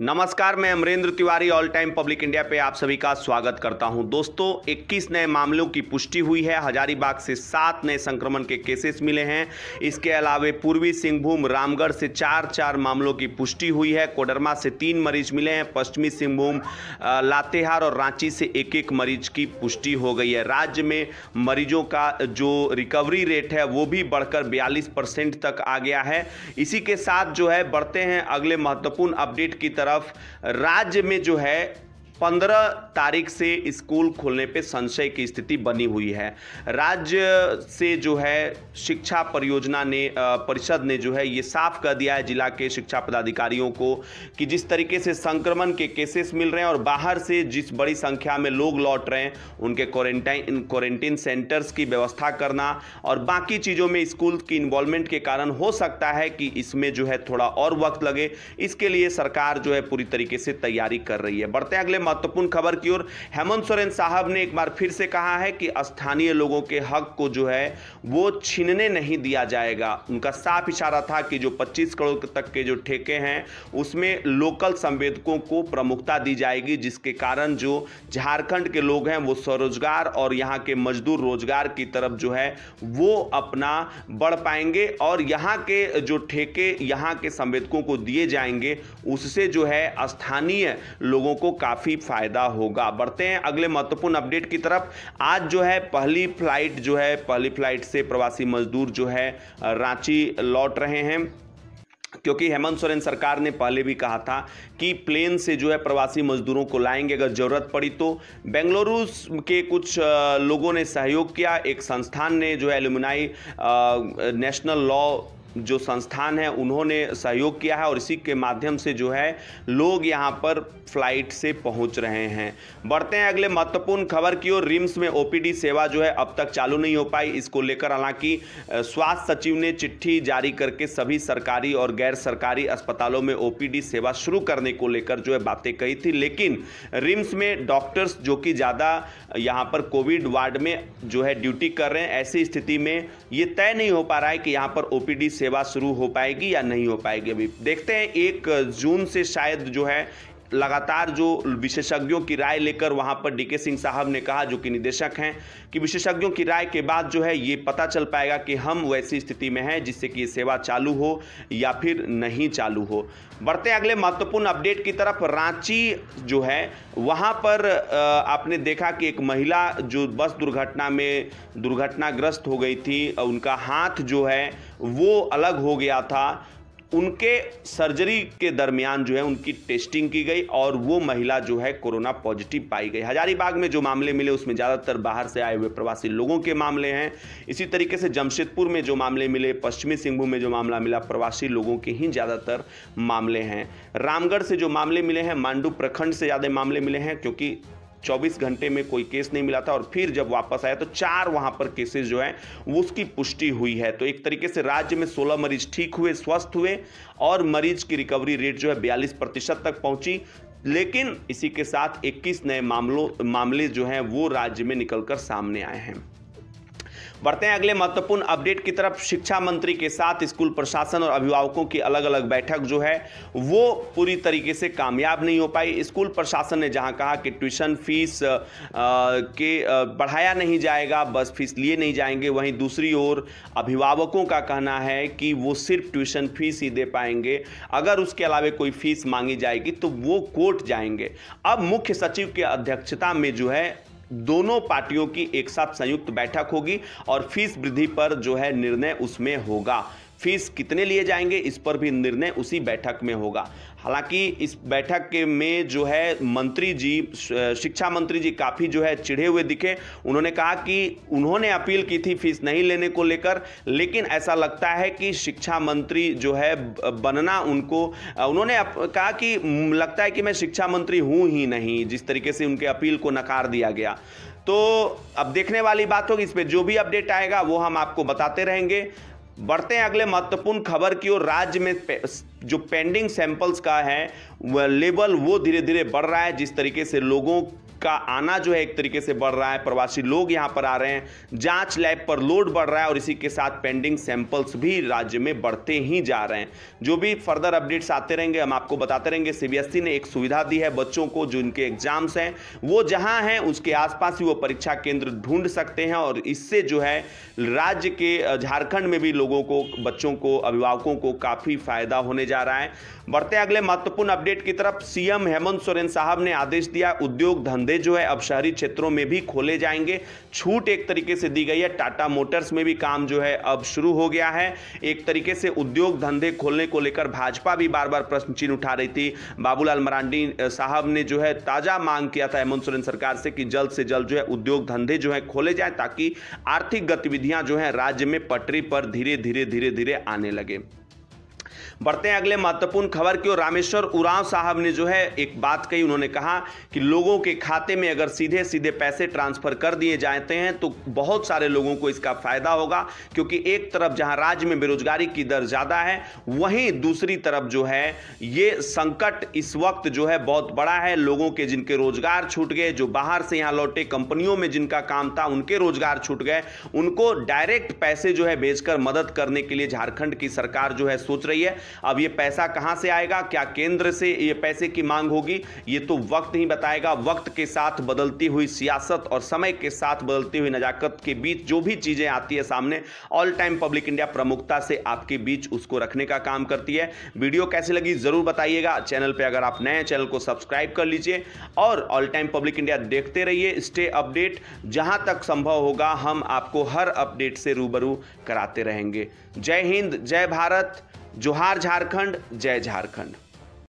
नमस्कार मैं Amarendra Tiwari all time public India पे आप सभी का स्वागत करता हूं दोस्तों 21 नए मामलों की पुष्टि हुई है हजारीबाग से सात नए संक्रमण के केसेस मिले हैं इसके अलावे पूर्वी सिंहभूम रामगढ़ से चार चार मामलों की पुष्टि हुई है कोडरमा से तीन मरीज मिले हैं पश्चिमी सिंहभूम लातेहार और रांची से एक एक मरीज की पुष्टि हो गई है राज्य में मरीजों का जो रिकवरी रेट है वो भी बढ़कर बयालीस तक आ गया है इसी के साथ जो है बढ़ते हैं अगले महत्वपूर्ण अपडेट की तरफ तरफ राज्य में जो है पंद्रह तारीख से स्कूल खोलने पे संशय की स्थिति बनी हुई है राज्य से जो है शिक्षा परियोजना ने परिषद ने जो है ये साफ कर दिया है जिला के शिक्षा पदाधिकारियों को कि जिस तरीके से संक्रमण के केसेस मिल रहे हैं और बाहर से जिस बड़ी संख्या में लोग लौट रहे हैं उनके क्वारंटाइन क्वारंटीन सेंटर्स की व्यवस्था करना और बाकी चीज़ों में स्कूल की इन्वॉल्वमेंट के कारण हो सकता है कि इसमें जो है थोड़ा और वक्त लगे इसके लिए सरकार जो है पूरी तरीके से तैयारी कर रही है बढ़ते अगले महत्वपूर्ण खबर की ओर हेमंत सोरेन साहब ने एक बार फिर से कहा है कि स्थानीय लोगों के हक को जो है वो छीनने नहीं दिया जाएगा उनका साफ इशारा था कि जो 25 करोड़ तक के जो ठेके हैं उसमें लोकल संवेदकों को प्रमुखता दी जाएगी जिसके कारण जो झारखंड के लोग हैं वो स्वरोजगार और यहाँ के मजदूर रोजगार की तरफ जो है वो अपना बढ़ पाएंगे और यहाँ के जो ठेके यहाँ के संवेदकों को दिए जाएंगे उससे जो है स्थानीय लोगों को काफ़ी फ़ायदा होगा बढ़ते हैं अगले महत्वपूर्ण अपडेट की तरफ आज जो है पहली फ्लाइट जो है पहली फ्लाइट से प्रवासी मजदूर जो है रांची लौट रहे हैं क्योंकि हेमंत सोरेन सरकार ने पहले भी कहा था कि प्लेन से जो है प्रवासी मजदूरों को लाएंगे अगर ज़रूरत पड़ी तो बेंगलुरु के कुछ लोगों ने सहयोग किया एक संस्थान ने जो है एलुमिनाई नेशनल लॉ जो संस्थान है उन्होंने सहयोग किया है और इसी के माध्यम से जो है लोग यहाँ पर फ्लाइट से पहुँच रहे हैं बढ़ते हैं अगले महत्वपूर्ण खबर की ओर रिम्स में ओपीडी सेवा जो है अब तक चालू नहीं हो पाई इसको लेकर हालांकि स्वास्थ्य सचिव ने चिट्ठी जारी करके सभी सरकारी और गैर सरकारी अस्पतालों में ओपीडी सेवा शुरू करने को लेकर जो है बातें कही थी लेकिन रिम्स में डॉक्टर्स जो कि ज़्यादा यहाँ पर कोविड वार्ड में जो है ड्यूटी कर रहे हैं ऐसी स्थिति में ये तय नहीं हो पा रहा है कि यहाँ पर ओ सेवा शुरू हो पाएगी या नहीं हो पाएगी अभी देखते हैं एक जून से शायद जो है लगातार जो विशेषज्ञों की राय लेकर वहां पर डीके सिंह साहब ने कहा जो कि निदेशक हैं कि विशेषज्ञों की राय के बाद जो है ये पता चल पाएगा कि हम वैसी स्थिति में हैं जिससे कि ये सेवा चालू हो या फिर नहीं चालू हो बढ़ते अगले महत्वपूर्ण अपडेट की तरफ रांची जो है वहां पर आपने देखा कि एक महिला जो बस दुर्घटना में दुर्घटनाग्रस्त हो गई थी उनका हाथ जो है वो अलग हो गया था उनके सर्जरी के दरमियान जो है उनकी टेस्टिंग की गई और वो महिला जो है कोरोना पॉजिटिव पाई गई हजारीबाग में जो मामले मिले उसमें ज़्यादातर बाहर से आए हुए प्रवासी लोगों के मामले हैं इसी तरीके से जमशेदपुर में जो मामले मिले पश्चिमी सिंहभूम में जो मामला मिला प्रवासी लोगों के ही ज़्यादातर मामले हैं रामगढ़ से जो मामले मिले हैं मांडू प्रखंड से ज़्यादा मामले मिले हैं क्योंकि 24 घंटे में कोई केस नहीं मिला था और फिर जब वापस आया तो चार वहां पर केसेस जो है उसकी पुष्टि हुई है तो एक तरीके से राज्य में 16 मरीज ठीक हुए स्वस्थ हुए और मरीज की रिकवरी रेट जो है बयालीस प्रतिशत तक पहुंची लेकिन इसी के साथ 21 नए मामलों मामले जो हैं वो राज्य में निकलकर सामने आए हैं बढ़ते हैं अगले महत्वपूर्ण अपडेट की तरफ शिक्षा मंत्री के साथ स्कूल प्रशासन और अभिभावकों की अलग अलग बैठक जो है वो पूरी तरीके से कामयाब नहीं हो पाई स्कूल प्रशासन ने जहां कहा कि ट्यूशन फीस आ, के आ, बढ़ाया नहीं जाएगा बस फीस लिए नहीं जाएंगे वहीं दूसरी ओर अभिभावकों का कहना है कि वो सिर्फ ट्यूशन फीस ही दे पाएंगे अगर उसके अलावा कोई फीस मांगी जाएगी तो वो कोर्ट जाएंगे अब मुख्य सचिव की अध्यक्षता में जो है दोनों पार्टियों की एक साथ संयुक्त बैठक होगी और फीस वृद्धि पर जो है निर्णय उसमें होगा फीस कितने लिए जाएंगे इस पर भी निर्णय उसी बैठक में होगा हालांकि इस बैठक के में जो है मंत्री जी शिक्षा मंत्री जी काफ़ी जो है चिढ़े हुए दिखे उन्होंने कहा कि उन्होंने अपील की थी फीस नहीं लेने को लेकर लेकिन ऐसा लगता है कि शिक्षा मंत्री जो है बनना उनको उन्होंने कहा कि लगता है कि मैं शिक्षा मंत्री हूँ ही नहीं जिस तरीके से उनके अपील को नकार दिया गया तो अब देखने वाली बात होगी इस पर जो भी अपडेट आएगा वो हम आपको बताते रहेंगे बढ़ते हैं अगले महत्वपूर्ण खबर की ओर राज्य में पे, जो पेंडिंग सैंपल्स का है लेवल वो धीरे धीरे बढ़ रहा है जिस तरीके से लोगों का आना जो है एक तरीके से बढ़ रहा है प्रवासी लोग यहाँ पर आ रहे हैं जांच लैब पर लोड बढ़ रहा है और इसी के साथ पेंडिंग सैंपल्स भी राज्य में बढ़ते ही जा रहे हैं जो भी फर्दर अपडेट्स आते रहेंगे हम आपको बताते रहेंगे सीबीएसई e ने एक सुविधा दी है बच्चों को जो इनके एग्जाम्स हैं वो जहाँ हैं उसके आसपास ही वो परीक्षा केंद्र ढूंढ सकते हैं और इससे जो है राज्य के झारखंड में भी लोगों को बच्चों को अभिभावकों को काफ़ी फायदा होने जा रहा है बढ़ते अगले महत्वपूर्ण अपडेट की तरफ सीएम हेमंत सोरेन साहब ने आदेश दिया उद्योग धंधे धंधे जो है अब शहरी क्षेत्रों में भी खोले जाएंगे छूट एक तरीके से दी गई है टाटा मोटर्स में भी काम जो है अब शुरू हो गया है एक तरीके से उद्योग धंधे खोलने को लेकर भाजपा भी बार बार प्रश्न चिन्ह उठा रही थी बाबूलाल मरांडी साहब ने जो है ताज़ा मांग किया था हेमंत सोरेन सरकार से कि जल्द से जल्द जो है उद्योग धंधे जो है खोले जाए ताकि आर्थिक गतिविधियां जो है राज्य में पटरी पर धीरे धीरे धीरे धीरे आने लगे बढ़ते हैं अगले महत्वपूर्ण खबर की ओर रामेश्वर उरांव साहब ने जो है एक बात कही उन्होंने कहा कि लोगों के खाते में अगर सीधे सीधे पैसे ट्रांसफर कर दिए जाते हैं तो बहुत सारे लोगों को इसका फायदा होगा क्योंकि एक तरफ जहां राज्य में बेरोजगारी की दर ज्यादा है वहीं दूसरी तरफ जो है ये संकट इस वक्त जो है बहुत बड़ा है लोगों के जिनके रोजगार छूट गए जो बाहर से यहां लौटे कंपनियों में जिनका काम था उनके रोजगार छूट गए उनको डायरेक्ट पैसे जो है भेजकर मदद करने के लिए झारखंड की सरकार जो है सोच रही है अब ये पैसा कहां से आएगा क्या केंद्र से ये पैसे की मांग होगी ये तो वक्त ही बताएगा वक्त के साथ बदलती हुई सियासत और समय के साथ बदलती हुई नजाकत के बीच जो भी चीज़ें आती है सामने ऑल टाइम पब्लिक इंडिया प्रमुखता से आपके बीच उसको रखने का काम करती है वीडियो कैसी लगी ज़रूर बताइएगा चैनल पर अगर आप नए चैनल को सब्सक्राइब कर लीजिए और ऑल टाइम पब्लिक इंडिया देखते रहिए स्टे अपडेट जहां तक संभव होगा हम आपको हर अपडेट से रूबरू कराते रहेंगे जय हिंद जय भारत जोहार झारखंड जय झारखंड